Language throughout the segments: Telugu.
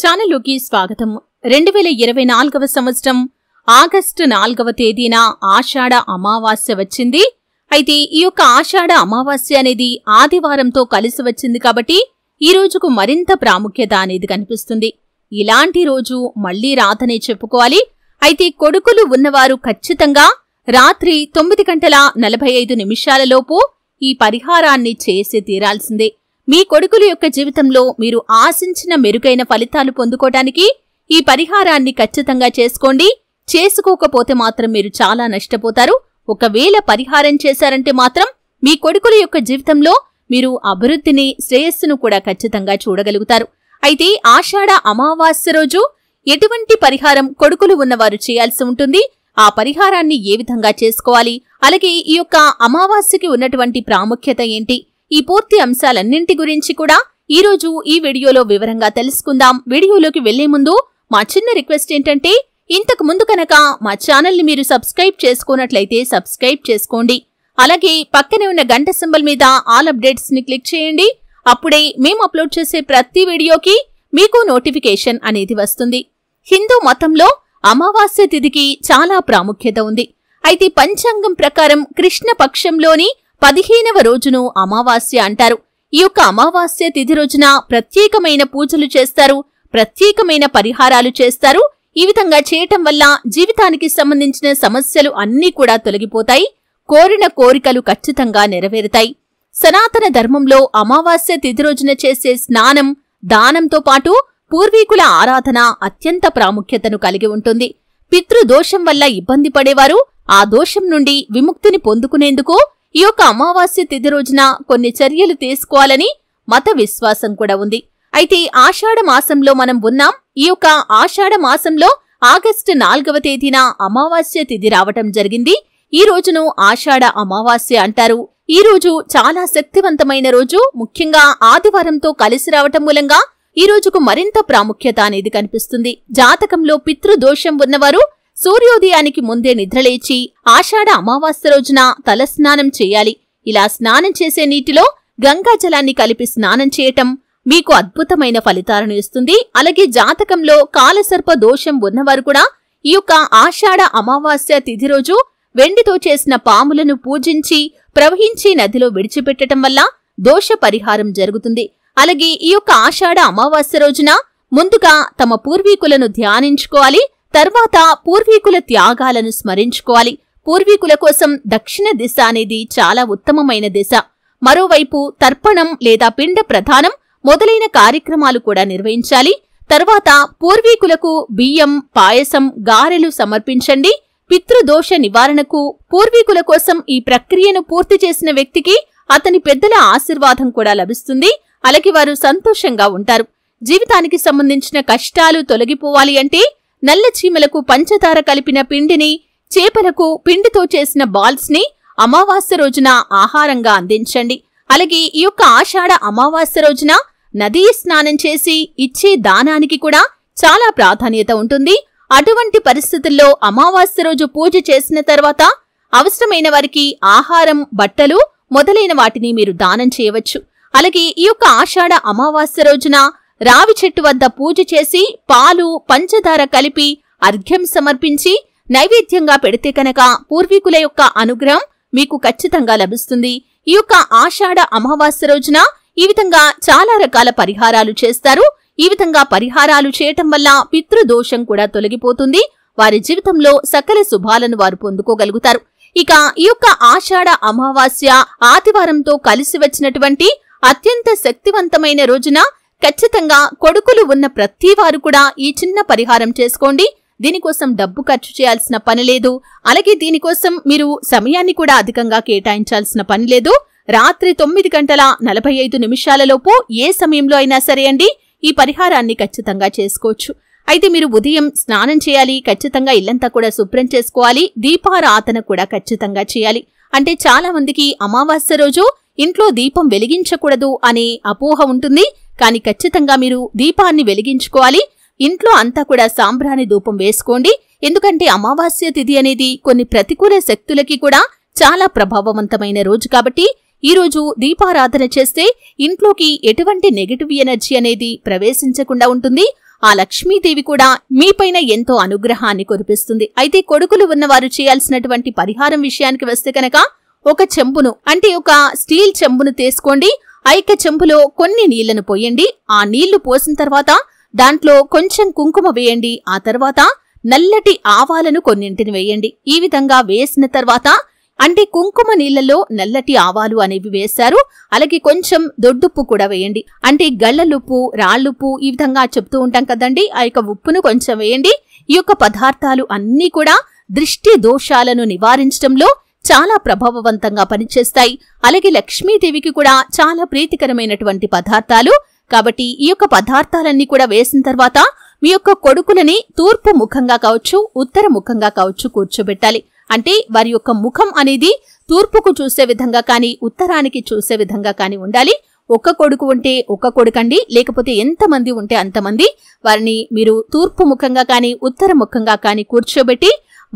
ఛానల్లోకి స్వాగతం రెండు వేల ఇరవై నాలుగవ సంవత్సరం ఆగస్టు నాలుగవ తేదీన ఆషాఢ అమావాస్య వచ్చింది అయితే ఈ యొక్క ఆషాఢ అమావాస్య అనేది ఆదివారంతో కలిసి వచ్చింది కాబట్టి ఈ రోజుకు మరింత ప్రాముఖ్యత అనేది కనిపిస్తుంది ఇలాంటి రోజు మళ్లీ రాతనే చెప్పుకోవాలి అయితే కొడుకులు ఉన్నవారు ఖచ్చితంగా రాత్రి తొమ్మిది గంటల నలభై ఐదు నిమిషాలలోపు ఈ పరిహారాన్ని చేసి తీరాల్సిందే మీ కొడుకుల యొక్క జీవితంలో మీరు ఆశించిన మెరుగైన ఫలితాలు పొందుకోవటానికి ఈ పరిహారాన్ని ఖచ్చితంగా చేసుకోండి చేసుకోకపోతే మాత్రం మీరు చాలా నష్టపోతారు ఒకవేళ పరిహారం చేశారంటే మాత్రం మీ కొడుకుల యొక్క జీవితంలో మీరు అభివృద్ధిని శ్రేయస్సును కూడా ఖచ్చితంగా చూడగలుగుతారు అయితే ఆషాఢ అమావాస్య రోజు ఎటువంటి పరిహారం కొడుకులు ఉన్నవారు చేయాల్సి ఉంటుంది ఆ పరిహారాన్ని ఏ విధంగా చేసుకోవాలి అలాగే ఈ యొక్క అమావాస్యకి ఉన్నటువంటి ప్రాముఖ్యత ఏంటి ఈ పూర్తి అంశాలన్నింటి గురించి కూడా ఈరోజు ఈ వీడియోలో వివరంగా తెలుసుకుందాం వీడియోలోకి వెళ్లే ముందు మా చిన్న రిక్వెస్ట్ ఏంటంటే ఇంతకు ముందు కనుక మా ఛానల్ని మీరు సబ్స్క్రైబ్ చేసుకున్నట్లయితే సబ్స్క్రైబ్ చేసుకోండి అలాగే పక్కనే ఉన్న గంట సింబల్ మీద ఆల్ అప్డేట్స్ని క్లిక్ చేయండి అప్పుడే మేము అప్లోడ్ చేసే ప్రతి వీడియోకి మీకు నోటిఫికేషన్ అనేది వస్తుంది హిందూ మతంలో అమావాస్య తిథికి చాలా ప్రాముఖ్యత ఉంది అయితే పంచాంగం ప్రకారం కృష్ణ పక్షంలోని పదిహేనవ రోజును అమావాస్య అంటారు ఈ యొక్క అమావాస్య తిథి రోజున ప్రత్యేకమైన పూజలు చేస్తారు ప్రత్యేకమైన పరిహారాలు చేస్తారు ఈ విధంగా చేయటం వల్ల జీవితానికి సంబంధించిన సమస్యలు అన్నీ కూడా తొలగిపోతాయి కోరిన కోరికలు ఖచ్చితంగా నెరవేరుతాయి సనాతన ధర్మంలో అమావాస్య తిథి రోజున చేసే స్నానం దానంతో పాటు పూర్వీకుల ఆరాధన అత్యంత ప్రాముఖ్యతను కలిగి ఉంటుంది పితృదోషం వల్ల ఇబ్బంది పడేవారు ఆ దోషం నుండి విముక్తిని పొందుకునేందుకు ఈ యొక్క అమావాస్య తిథి రోజున కొన్ని చర్యలు తీసుకోవాలని మత విశ్వాసం కూడా ఉంది అయితే ఆషాఢ మాసంలో మనం ఉన్నాం ఈ యొక్క ఆషాఢ మాసంలో ఆగస్టు నాలుగవ తేదీన అమావాస్య తిథి రావటం జరిగింది ఈ రోజును ఆషాఢ అమావాస్య అంటారు ఈ రోజు చాలా శక్తివంతమైన రోజు ముఖ్యంగా ఆదివారంతో కలిసి రావటం మూలంగా ఈ రోజుకు మరింత ప్రాముఖ్యత అనేది కనిపిస్తుంది జాతకంలో పితృదోషం ఉన్నవారు సూర్యోదయానికి ముందే నిద్రలేచి ఆషాఢ అమావాస్య రోజున తలస్నానం చేయాలి ఇలా స్నానం చేసే నీటిలో గంగాజలాన్ని కలిపి స్నానం చేయటం మీకు అద్భుతమైన ఫలితాలను ఇస్తుంది అలాగే జాతకంలో కాలసర్ప దోషం ఉన్నవారు కూడా ఈ యొక్క ఆషాఢ అమావాస్య తిథి రోజు వెండితో చేసిన పాములను పూజించి ప్రవహించి నదిలో విడిచిపెట్టడం వల్ల దోష పరిహారం జరుగుతుంది అలాగే ఈ యొక్క ఆషాఢ అమావాస్య రోజున ముందుగా తమ పూర్వీకులను ధ్యానించుకోవాలి తర్వాత పూర్వీకుల త్యాగాలను స్మరించుకోవాలి పూర్వీకుల కోసం దక్షిణ దిశ అనేది చాలా ఉత్తమమైన దిశ మరోవైపు తర్పణం లేదా పిండ ప్రధానం మొదలైన కార్యక్రమాలు కూడా నిర్వహించాలి తర్వాత పూర్వీకులకు బియ్యం పాయసం గారెలు సమర్పించండి పితృదోష నివారణకు పూర్వీకుల కోసం ఈ ప్రక్రియను పూర్తి చేసిన వ్యక్తికి అతని పెద్దల ఆశీర్వాదం కూడా లభిస్తుంది అలాగే వారు సంతోషంగా ఉంటారు జీవితానికి సంబంధించిన కష్టాలు తొలగిపోవాలి అంటే నల్ల చీమలకు పంచదార కలిపిన పిండిని చేపలకు పిండితో చేసిన బాల్స్ ని అమావాస్య రోజున ఆహారంగా అందించండి అలాగే ఈ యొక్క ఆషాఢ అమావాస్య రోజున నదీ స్నానం చేసి ఇచ్చే దానానికి కూడా చాలా ప్రాధాన్యత ఉంటుంది అటువంటి పరిస్థితుల్లో అమావాస్య రోజు పూజ చేసిన తర్వాత అవసరమైన వారికి ఆహారం బట్టలు మొదలైన వాటిని మీరు దానం చేయవచ్చు అలాగే ఈ యొక్క ఆషాఢ అమావాస్య రోజున రావి చెట్టు వద్ద పూజ చేసి పాలు పంచదార కలిపి అర్ఘ్యం సమర్పించి నైవేద్యంగా పెడితే కనుక పూర్వీకుల యొక్క అనుగ్రహం మీకు ఖచ్చితంగా లభిస్తుంది ఈ యొక్క ఆషాఢ అమావాస్య రోజున ఈ విధంగా చాలా రకాల పరిహారాలు చేస్తారు ఈ విధంగా పరిహారాలు చేయటం వల్ల పితృదోషం కూడా తొలగిపోతుంది వారి జీవితంలో సకల శుభాలను వారు పొందుకోగలుగుతారు ఇక ఈ యొక్క ఆషాఢ అమావాస్య ఆదివారంతో కలిసి వచ్చినటువంటి అత్యంత శక్తివంతమైన రోజున ఖచ్చితంగా కొడుకులు ఉన్న ప్రతివారు కూడా ఈ చిన్న పరిహారం చేసుకోండి దీనికోసం డబ్బు ఖర్చు చేయాల్సిన పని లేదు అలాగే దీనికోసం మీరు సమయాన్ని కూడా అధికంగా కేటాయించాల్సిన పని లేదు రాత్రి తొమ్మిది గంటల నలభై ఐదు నిమిషాలలోపు ఏ సమయంలో అయినా సరే అండి ఈ పరిహారాన్ని ఖచ్చితంగా చేసుకోవచ్చు అయితే మీరు ఉదయం స్నానం చేయాలి ఖచ్చితంగా ఇల్లంతా కూడా శుభ్రం చేసుకోవాలి దీపారాధన కూడా ఖచ్చితంగా చేయాలి అంటే చాలా మందికి అమావాస్య రోజు ఇంట్లో దీపం వెలిగించకూడదు అనే అపోహ ఉంటుంది కానీ ఖచ్చితంగా మీరు దీపాన్ని వెలిగించుకోవాలి ఇంట్లో అంతా కూడా సాంబ్రాణి ధూపం వేసుకోండి ఎందుకంటే అమావాస్య తిథి అనేది కొన్ని ప్రతికూల శక్తులకి కూడా చాలా ప్రభావవంతమైన రోజు కాబట్టి ఈ రోజు దీపారాధన చేస్తే ఇంట్లోకి ఎటువంటి నెగటివ్ ఎనర్జీ అనేది ప్రవేశించకుండా ఉంటుంది ఆ లక్ష్మీదేవి కూడా మీపైన ఎంతో అనుగ్రహాన్ని కురిపిస్తుంది అయితే కొడుకులు ఉన్నవారు చేయాల్సినటువంటి పరిహారం విషయానికి వస్తే కనుక ఒక చెంబును అంటే ఒక స్టీల్ చెంబును తీసుకోండి ఐక చెంబులో కొన్ని నీళ్లను పోయండి ఆ నీళ్లు పోసిన తర్వాత దాంట్లో కొంచెం కుంకుమ వేయండి ఆ తర్వాత నల్లటి ఆవాలను కొన్నింటిని వేయండి ఈ విధంగా వేసిన తర్వాత అంటే కుంకుమ నీళ్లలో నల్లటి ఆవాలు అనేవి వేశారు అలాగే కొంచెం దొడ్డుప్పు కూడా వేయండి అంటే గళ్ళలుప్పు రాళ్ళుప్పు ఈ విధంగా చెప్తూ ఉంటాం కదండి ఆ యొక్క ఉప్పును కొంచెం వేయండి ఈ యొక్క పదార్థాలు అన్నీ కూడా దృష్టి దోషాలను నివారించడంలో చాలా ప్రభావవంతంగా పనిచేస్తాయి అలాగే లక్ష్మీదేవికి కూడా చాలా ప్రీతికరమైనటువంటి పదార్థాలు కాబట్టి ఈ యొక్క పదార్థాలన్నీ కూడా వేసిన తర్వాత మీ యొక్క కొడుకులని తూర్పు ముఖంగా కావచ్చు ఉత్తర ముఖంగా కావచ్చు కూర్చోబెట్టాలి అంటే వారి యొక్క ముఖం అనేది తూర్పుకు చూసే విధంగా కానీ ఉత్తరానికి చూసే విధంగా కానీ ఉండాలి ఒక్క కొడుకు ఉంటే ఒక్క కొడుకండి లేకపోతే ఎంతమంది ఉంటే అంతమంది వారిని మీరు తూర్పు ముఖంగా కానీ ఉత్తర ముఖంగా కానీ కూర్చోబెట్టి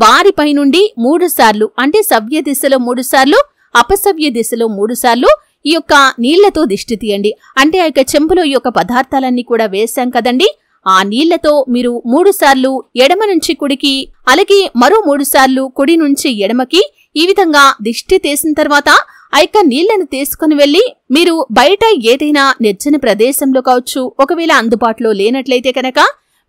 వారిపై నుండి మూడుసార్లు అంటే సవ్య దిశలో మూడుసార్లు అపసవ్య దిశలో మూడుసార్లు ఈ యొక్క నీళ్లతో దిష్టి తీయండి అంటే ఆ యొక్క చెంబులో ఈ యొక్క పదార్థాలన్నీ కూడా వేశాం కదండి ఆ నీళ్లతో మీరు మూడుసార్లు ఎడమ నుంచి కుడికి అలాగే మరో మూడుసార్లు కుడి నుంచి ఎడమకి ఈ విధంగా దిష్టి తీసిన తర్వాత ఆ యొక్క నీళ్లను తీసుకుని వెళ్లి మీరు బయట ఏదైనా నిర్జన ప్రదేశంలో కావచ్చు ఒకవేళ అందుబాటులో లేనట్లయితే కనుక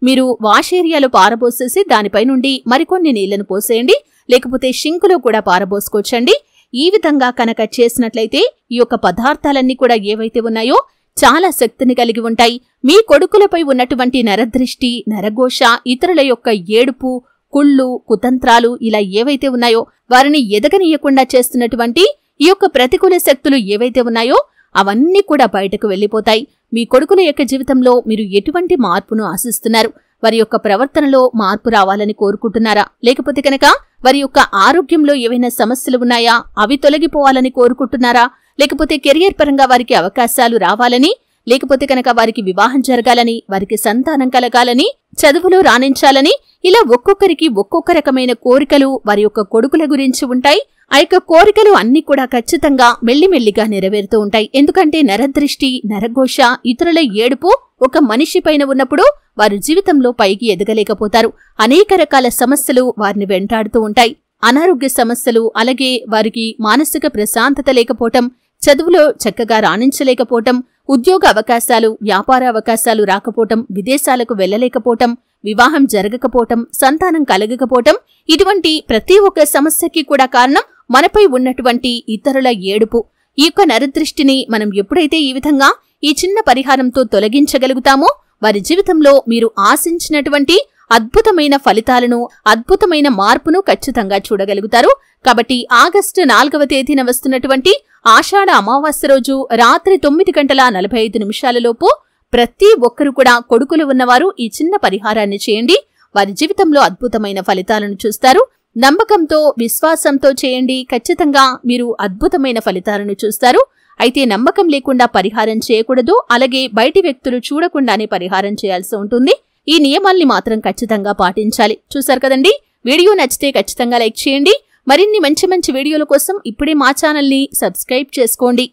మీరు వాష్ ఏరియాలో పారబోసేసి దానిపై నుండి మరికొన్ని నీళ్లను పోసేయండి లేకపోతే షింకులో కూడా పారబోసుకోవచ్చండి ఈ విధంగా కనుక చేసినట్లయితే ఈ యొక్క పదార్థాలన్నీ కూడా ఏవైతే ఉన్నాయో చాలా శక్తిని కలిగి ఉంటాయి మీ కొడుకులపై ఉన్నటువంటి నరదృష్టి నరఘోష ఇతరుల యొక్క ఏడుపు కుళ్ళు కుతంత్రాలు ఇలా ఏవైతే ఉన్నాయో వారిని ఎదగనీయకుండా చేస్తున్నటువంటి ఈ యొక్క ప్రతికూల శక్తులు ఏవైతే ఉన్నాయో అవన్నీ కూడా బయటకు వెళ్ళిపోతాయి మీ కొడుకుల యొక్క జీవితంలో మీరు ఎటువంటి మార్పును ఆశిస్తున్నారు వారి యొక్క ప్రవర్తనలో మార్పు రావాలని కోరుకుంటున్నారా లేకపోతే కనుక వారి యొక్క ఆరోగ్యంలో ఏవైనా సమస్యలు ఉన్నాయా అవి తొలగిపోవాలని కోరుకుంటున్నారా లేకపోతే కెరియర్ పరంగా వారికి అవకాశాలు రావాలని లేకపోతే కనుక వారికి వివాహం జరగాలని వారికి సంతానం కలగాలని చదువులు రాణించాలని ఇలా ఒక్కొక్కరికి ఒక్కొక్క రకమైన కోరికలు వారి యొక్క కొడుకుల గురించి ఉంటాయి ఆ యొక్క కోరికలు అన్ని కూడా ఖచ్చితంగా మెల్లిమెల్లిగా నెరవేరుతూ ఉంటాయి ఎందుకంటే నరదృష్టి నరఘోష ఇతరుల ఏడుపు ఒక మనిషి పైన ఉన్నప్పుడు వారు జీవితంలో పైకి ఎదగలేకపోతారు అనేక రకాల సమస్యలు వారిని వెంటాడుతూ ఉంటాయి అనారోగ్య సమస్యలు అలాగే వారికి మానసిక ప్రశాంతత లేకపోవటం చదువులో చక్కగా రాణించలేకపోవటం ఉద్యోగ అవకాశాలు వ్యాపార అవకాశాలు రాకపోవటం విదేశాలకు వెళ్లలేకపోవటం వివాహం జరగకపోవటం సంతానం కలగకపోవటం ఇటువంటి ప్రతి ఒక్క సమస్యకి కూడా కారణం మనపై ఉన్నటువంటి ఇతరుల ఏడుపు ఈ యొక్క నరదృష్టిని మనం ఎప్పుడైతే ఈ విధంగా ఈ చిన్న పరిహారంతో తొలగించగలుగుతామో వారి జీవితంలో మీరు ఆశించినటువంటి అద్భుతమైన ఫలితాలను అద్భుతమైన మార్పును ఖచ్చితంగా చూడగలుగుతారు కాబట్టి ఆగస్టు నాలుగవ తేదీన వస్తున్నటువంటి ఆషాఢ అమావాస్య రోజు రాత్రి తొమ్మిది గంటల నలభై ఐదు నిమిషాలలోపు ప్రతి ఒక్కరూ కూడా కొడుకులు ఉన్నవారు ఈ చిన్న పరిహారాన్ని చేయండి వారి జీవితంలో అద్భుతమైన ఫలితాలను చూస్తారు నమ్మకంతో విశ్వాసంతో చేయండి ఖచ్చితంగా మీరు అద్భుతమైన ఫలితాలను చూస్తారు అయితే నమ్మకం లేకుండా పరిహారం చేయకూడదు అలాగే బయటి వ్యక్తులు చూడకుండానే పరిహారం చేయాల్సి ఉంటుంది ఈ నియమాల్ని మాత్రం ఖచ్చితంగా పాటించాలి చూశారు కదండి వీడియో నచ్చితే ఖచ్చితంగా లైక్ చేయండి మరిన్ని మంచి మంచి వీడియోల కోసం ఇప్పుడే మా ఛానల్ని సబ్స్క్రైబ్ చేసుకోండి